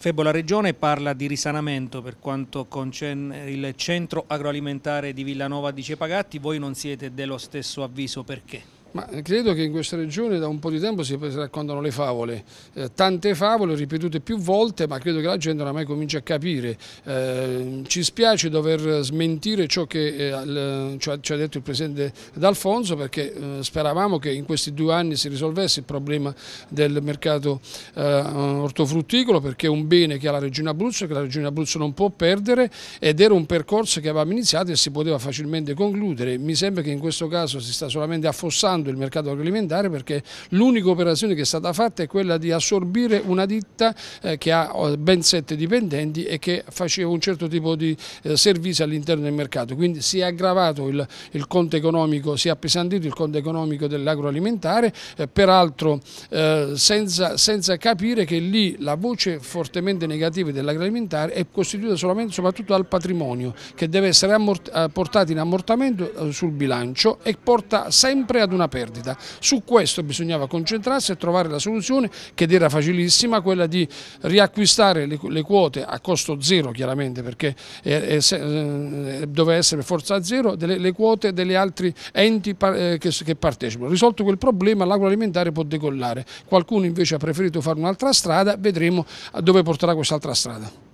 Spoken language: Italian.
Febo, la Regione parla di risanamento per quanto concerne il centro agroalimentare di Villanova di Cepagatti, voi non siete dello stesso avviso perché? Ma credo che in questa regione da un po' di tempo si raccontano le favole, eh, tante favole ripetute più volte ma credo che la gente oramai cominci a capire, eh, ci spiace dover smentire ciò che eh, ci, ha, detto il Presidente D'Alfonso perché eh, speravamo che in questi due anni si risolvesse il problema del mercato eh, ortofrutticolo perché è un bene che ha la Regione Abruzzo, che la Regione Abruzzo non può perdere ed era un percorso che avevamo iniziato e si poteva facilmente concludere, mi sembra che in questo caso si sta solamente affossando sfruttando il mercato agroalimentare perché l'unica operazione che è stata fatta è quella di assorbire una ditta eh, che ha eh, ben sette dipendenti e che faceva un certo tipo di eh, servizio all'interno del mercato. Quindi si è aggravato il, il conto economico, si è appesantito il conto economico dell'agroalimentare, peraltro senza, senza, capire che lì la voce fortemente negativa dell'agroalimentare è costituita solamente, soprattutto dal patrimonio che deve essere portato in ammortamento sul bilancio e porta sempre ad una una perdita. Su questo bisognava concentrarsi e trovare la soluzione che era facilissima, quella di riacquistare le, le quote a costo zero chiaramente perché è, è, è, doveva essere forza zero delle, le quote degli altri enti par, eh, che, che partecipano. Risolto quel problema l'agroalimentare può decollare, qualcuno invece ha preferito fare un'altra strada, vedremo eh, dove porterà quest'altra strada.